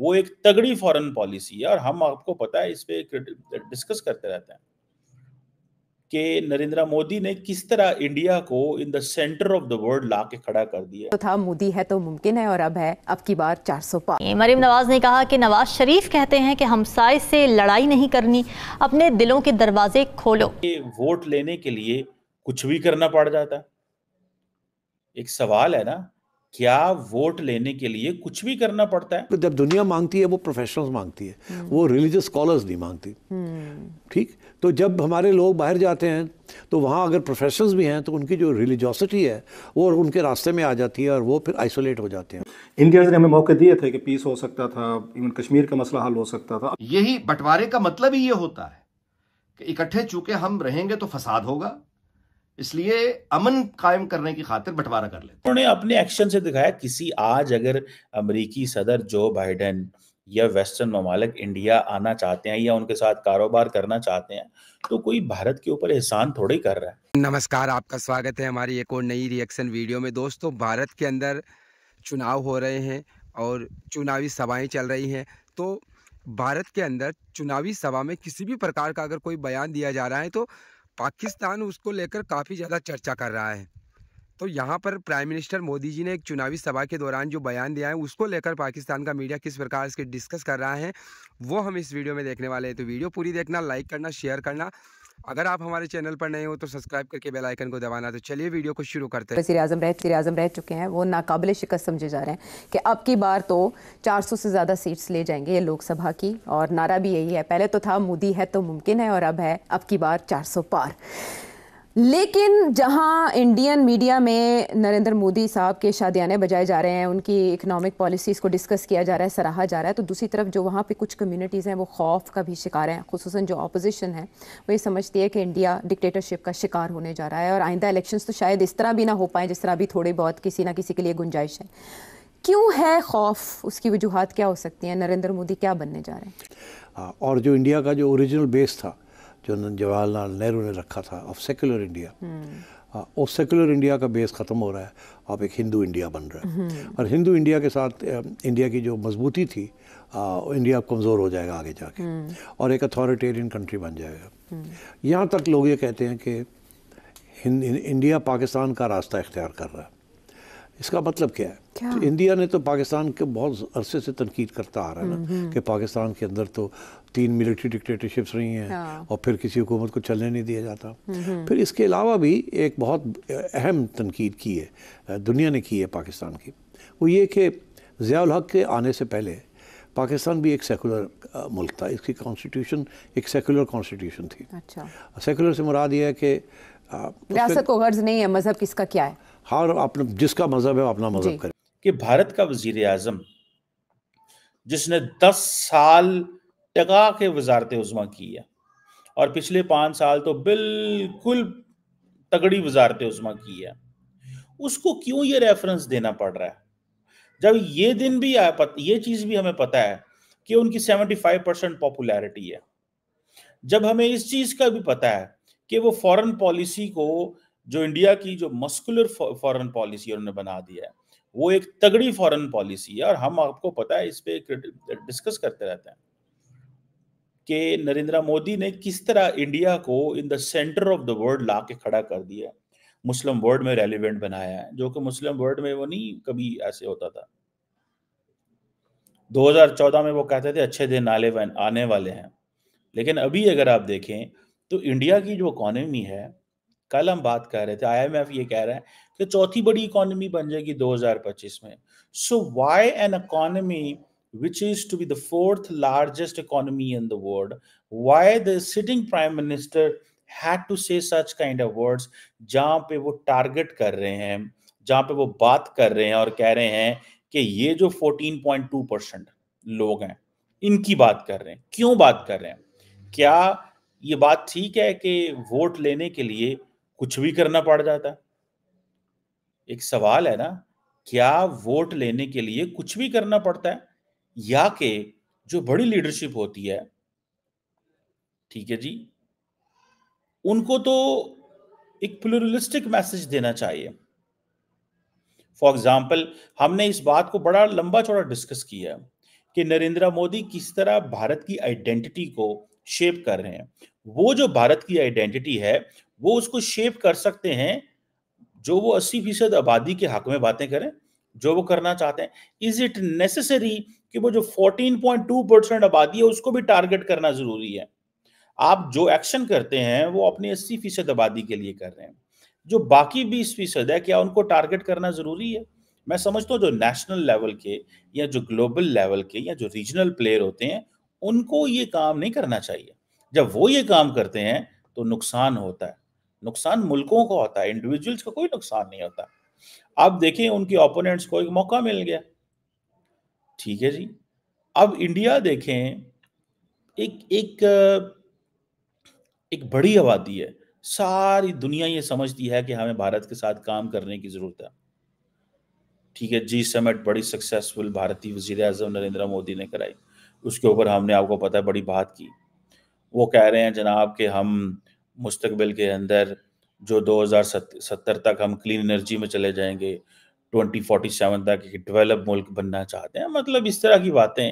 वो एक तगड़ी फॉरेन पॉलिसी है और हम आपको पता है इस पे डिस्कस करते रहते हैं कि नरेंद्र मोदी ने किस तरह इंडिया को in the centre of the world ला के खड़ा कर दिया तो था मोदी है तो मुमकिन है और अब है अब की बार चार सौ मरीम नवाज ने कहा कि नवाज शरीफ कहते हैं कि हमसाय से लड़ाई नहीं करनी अपने दिलों के दरवाजे खोलो वोट लेने के लिए कुछ भी करना पड़ जाता एक सवाल है ना क्या वोट लेने के लिए कुछ भी करना पड़ता है जब दुनिया मांगती है वो प्रोफेशनल्स मांगती है हम्म। वो रिलीजियस स्कॉलर्स नहीं मांगती हम्म। ठीक तो जब हमारे लोग बाहर जाते हैं तो वहाँ अगर प्रोफेशनल्स भी हैं तो उनकी जो रिलीजोसिटी है वो उनके रास्ते में आ जाती है और वो फिर आइसोलेट हो जाते हैं इंडिया ने हमें मौके दिए थे कि पीस हो सकता था इवन कश्मीर का मसला हल हो सकता था यही बंटवारे का मतलब ही ये होता है कि इकट्ठे चूके हम रहेंगे तो फसाद होगा इसलिए अमन कायम करने की खातिर बंटवारा कर लेते उन्होंने अपने एक्शन से दिखाया किसी आज अगर अमरीकी सदर जो बाइडेन या वेस्टर्न ममालक इंडिया आना चाहते हैं या उनके साथ कारोबार करना चाहते हैं तो कोई भारत के ऊपर एहसान थोड़े ही कर रहा है नमस्कार आपका स्वागत है हमारी एक और नई रिएक्शन वीडियो में दोस्तों भारत के अंदर चुनाव हो रहे हैं और चुनावी सभाएं चल रही हैं तो भारत के अंदर चुनावी सभा में किसी भी प्रकार का अगर कोई बयान दिया जा रहा है तो पाकिस्तान उसको लेकर काफ़ी ज़्यादा चर्चा कर रहा है तो यहाँ पर प्राइम मिनिस्टर मोदी जी ने एक चुनावी सभा के दौरान जो बयान दिया है उसको लेकर पाकिस्तान का मीडिया किस प्रकार इसके डिस्कस कर रहा है वो हम इस वीडियो में देखने वाले हैं तो वीडियो पूरी देखना लाइक करना शेयर करना अगर आप हमारे चैनल पर नए हो तो सब्सक्राइब करके बेल आइकन को दबाना तो चलिए वीडियो को शुरू करते हैं वजी अजम रह वजी अजम रह चुके हैं वो नाकबिल शिकस्त समझे जा रहे हैं कि अब की बार तो 400 से ज़्यादा सीट्स ले जाएंगे ये लोकसभा की और नारा भी यही है पहले तो था मोदी है तो मुमकिन है और अब है अब की बार चार पार लेकिन जहां इंडियन मीडिया में नरेंद्र मोदी साहब के शादियाने बजाए जा रहे हैं उनकी इकोनॉमिक पॉलिसीज़ को डिस्कस किया जा रहा है सराहा जा रहा है तो दूसरी तरफ जो वहाँ पे कुछ कम्युनिटीज़ हैं वो खौफ का भी शिकार हैं खूस जो अपोजिशन है वो ये समझती है कि इंडिया डिक्टेटरशिप का शिकार होने जा रहा है और आइंदा इलेक्शन तो शायद इस तरह भी ना हो पाए जिस तरह अभी थोड़े बहुत किसी ना किसी के लिए गुंजाइश है क्यों है खौफ उसकी वजूहत क्या हो सकती हैं नरेंद्र मोदी क्या बनने जा रहे हैं और जो इंडिया का जो ओरिजिनल बेस था जो जवाहरलाल नेहरू ने रखा था ऑफ सेकुलर इंडिया उस सेकुलर इंडिया का बेस ख़त्म हो रहा है आप एक हिंदू इंडिया बन रहा है हम्म। और हिंदू इंडिया के साथ इंडिया की जो मजबूती थी आ, इंडिया कमज़ोर हो जाएगा आगे जाके हम्म। और एक अथॉरिटेरियन कंट्री बन जाएगा हम्म। यहाँ तक लोग ये कहते हैं कि इंडिया पाकिस्तान का रास्ता इख्तियार कर रहा है इसका मतलब क्या है क्या? तो इंडिया ने तो पाकिस्तान के बहुत अरसे से तनकीद करता आ रहा है ना हम्म, हम्म। कि पाकिस्तान के अंदर तो तीन मिलिट्री डिक्टेटरशिप्स रही हैं हाँ। और फिर किसी हुकूमत को चलने नहीं दिया जाता हम्म, फिर इसके अलावा भी एक बहुत अहम तनकीद की है दुनिया ने की है पाकिस्तान की वो ये कि ज़ियाल हक के आने से पहले पाकिस्तान भी एक सेकुलर मुल्क था इसकी कॉन्स्टिट्यूशन एक सेकुलर कॉन्स्टिट्यूशन थी अच्छा सेकुलर से मुराद ये है कि रियासत को गर्ज नहीं है मजहब किसका क्या है हर अपना जिसका मजहब है अपना मजहब करे कि भारत का वजीर आजम जिसने दस साल टका के वजारत उजमा की है और पिछले पांच साल तो बिल्कुल तगड़ी वजारत उजमा की है उसको क्यों ये रेफरेंस देना पड़ रहा है जब ये दिन भी आया पत, ये चीज़ भी हमें पता है कि उनकी 75 परसेंट पॉपुलैरिटी है जब हमें इस चीज़ का भी पता है कि वो फॉरेन पॉलिसी को जो इंडिया की जो मस्कुलर फॉरेन पॉलिसी उन्होंने बना दिया है वो एक तगड़ी फॉरेन पॉलिसी है और हम आपको पता है इस पे डिस्कस करते रहते हैं कि नरेंद्र मोदी ने किस तरह इंडिया को in the centre of the world ला के खड़ा कर दिया मुस्लिम वर्ल्ड में रेलिवेंट बनाया है जो कि मुस्लिम वर्ल्ड में वो नहीं कभी ऐसे होता था 2014 में वो कहते थे अच्छे दिन आने वाले हैं लेकिन अभी अगर आप देखें तो इंडिया की जो इकोनॉमी है कल हम बात कर रहे थे आईएमएफ ये कह रहा है कि चौथी बड़ी इकोनॉमी बन जाएगी 2025 में so why an economy which is to be the fourth largest economy in the world why the sitting prime minister had to say such kind of words जहां पे वो टारगेट कर रहे हैं जहां पे वो बात कर रहे हैं और कह रहे हैं कि ये जो 14.2 परसेंट लोग हैं इनकी बात कर रहे हैं क्यों बात कर रहे हैं क्या ये बात ठीक है कि वोट लेने के लिए कुछ भी करना पड़ जाता है एक सवाल है ना क्या वोट लेने के लिए कुछ भी करना पड़ता है या कि जो बड़ी लीडरशिप होती है ठीक है जी उनको तो एक प्लुरलिस्टिक मैसेज देना चाहिए फॉर एग्जाम्पल हमने इस बात को बड़ा लंबा चौड़ा डिस्कस किया कि नरेंद्र मोदी किस तरह भारत की आइडेंटिटी को शेप कर रहे हैं वो जो भारत की आइडेंटिटी है वो उसको शेप कर सकते हैं जो वो अस्सी फीसद आबादी के हक में बातें करें जो वो करना चाहते हैं इज इट नेसेसरी कि वो जो 14.2 परसेंट आबादी है उसको भी टारगेट करना जरूरी है आप जो एक्शन करते हैं वो अपनी अस्सी फीसद आबादी के लिए कर रहे हैं जो बाकी बीस फीसद है क्या उनको टारगेट करना जरूरी है मैं समझता हूँ जो नेशनल लेवल के या जो ग्लोबल लेवल के या जो रीजनल प्लेयर होते हैं उनको ये काम नहीं करना चाहिए जब वो ये काम करते हैं तो नुकसान होता है नुकसान मुल्कों का होता है इंडिविजुअल्स का कोई नुकसान नहीं होता आप देखें उनके ओपोनेंट्स को एक मौका मिल गया ठीक है जी अब इंडिया देखें एक एक एक बड़ी आबादी है सारी दुनिया ये समझती है कि हमें भारत के साथ काम करने की ज़रूरत है ठीक है जी समेट बड़ी सक्सेसफुल भारतीय वजीर अजम नरेंद्र मोदी ने कराई उसके ऊपर हमने आपको पता है बड़ी बात की वो कह रहे हैं जनाब कि हम मुस्तबिल के अंदर जो 2070 तक हम क्लीन एनर्जी में चले जाएंगे 2047 तक एक डेवलप मुल्क बनना चाहते हैं मतलब इस तरह की बातें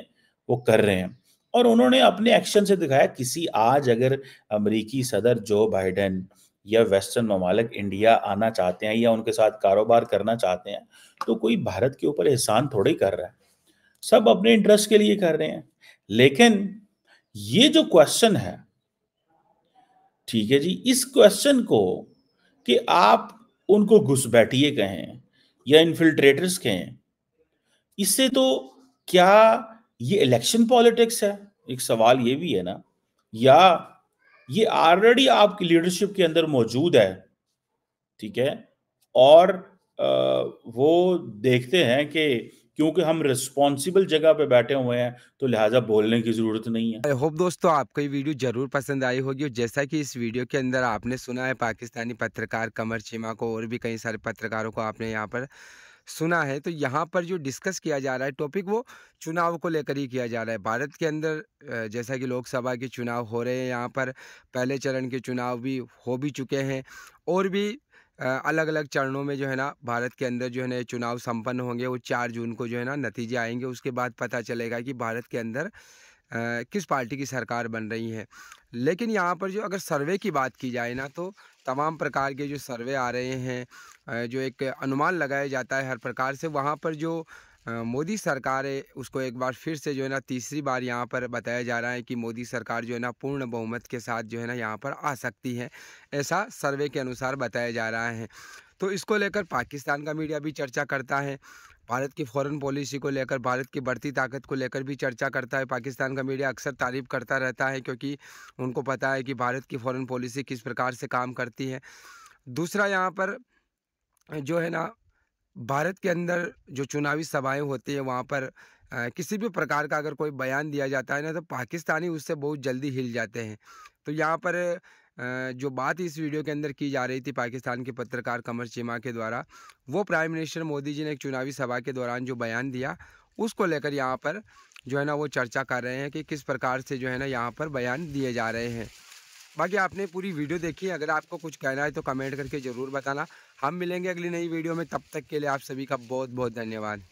वो कर रहे हैं और उन्होंने अपने एक्शन से दिखाया किसी आज अगर अमरीकी सदर जो बाइडन या वेस्टर्न ममालिक इंडिया आना चाहते हैं या उनके साथ कारोबार करना चाहते हैं तो कोई भारत के ऊपर एहसान थोड़ा ही कर रहा है सब अपने इंटरेस्ट के लिए कर रहे हैं लेकिन ये जो क्वेश्चन है ठीक है जी इस क्वेश्चन को कि आप उनको घुसबैठिए कहें या इन्फिल्ट्रेटर्स कहें इससे तो क्या ये इलेक्शन पॉलिटिक्स है एक सवाल ये भी है ना या ये ऑलरेडी आपकी लीडरशिप के अंदर मौजूद है ठीक है और वो देखते हैं कि क्योंकि हम रिस्पॉन्सिबल जगह पे बैठे हुए हैं तो लिहाजा बोलने की ज़रूरत नहीं है आई होप दोस्तों आपको ये वीडियो ज़रूर पसंद आई होगी और जैसा कि इस वीडियो के अंदर आपने सुना है पाकिस्तानी पत्रकार कमर चीमा को और भी कई सारे पत्रकारों को आपने यहाँ पर सुना है तो यहाँ पर जो डिस्कस किया जा रहा है टॉपिक वो चुनाव को लेकर ही किया जा रहा है भारत के अंदर जैसा कि लोकसभा के चुनाव हो रहे हैं यहाँ पर पहले चरण के चुनाव भी हो भी चुके हैं और भी अलग अलग चरणों में जो है ना भारत के अंदर जो है ना चुनाव संपन्न होंगे वो चार जून को जो है ना नतीजे आएंगे उसके बाद पता चलेगा कि भारत के अंदर किस पार्टी की सरकार बन रही है लेकिन यहाँ पर जो अगर सर्वे की बात की जाए ना तो तमाम प्रकार के जो सर्वे आ रहे हैं जो एक अनुमान लगाया जाता है हर प्रकार से वहाँ पर जो मोदी सरकार है उसको एक बार फिर से जो है ना तीसरी बार यहाँ पर बताया जा रहा है कि मोदी सरकार जो है ना पूर्ण बहुमत के साथ जो है ना यहाँ पर आ सकती है ऐसा सर्वे के अनुसार बताया जा रहा है तो इसको लेकर पाकिस्तान का मीडिया भी चर्चा करता है भारत की फॉरेन पॉलिसी को लेकर भारत की बढ़ती ताकत को लेकर भी चर्चा करता है पाकिस्तान का मीडिया अक्सर तारीफ करता रहता है क्योंकि उनको पता है कि भारत की फॉरेन पॉलिसी किस प्रकार से काम करती है दूसरा यहाँ पर जो है ना भारत के अंदर जो चुनावी सभाएं होती हैं वहाँ पर आ, किसी भी प्रकार का अगर कोई बयान दिया जाता है ना तो पाकिस्तानी उससे बहुत जल्दी हिल जाते हैं तो यहाँ पर जो बात इस वीडियो के अंदर की जा रही थी पाकिस्तान के पत्रकार कमर चीमा के द्वारा वो प्राइम मिनिस्टर मोदी जी ने एक चुनावी सभा के दौरान जो बयान दिया उसको लेकर यहाँ पर जो है ना वो चर्चा कर रहे हैं कि किस प्रकार से जो है ना यहाँ पर बयान दिए जा रहे हैं बाकी आपने पूरी वीडियो देखी अगर आपको कुछ कहना है तो कमेंट करके ज़रूर बताना हम मिलेंगे अगली नई वीडियो में तब तक के लिए आप सभी का बहुत बहुत धन्यवाद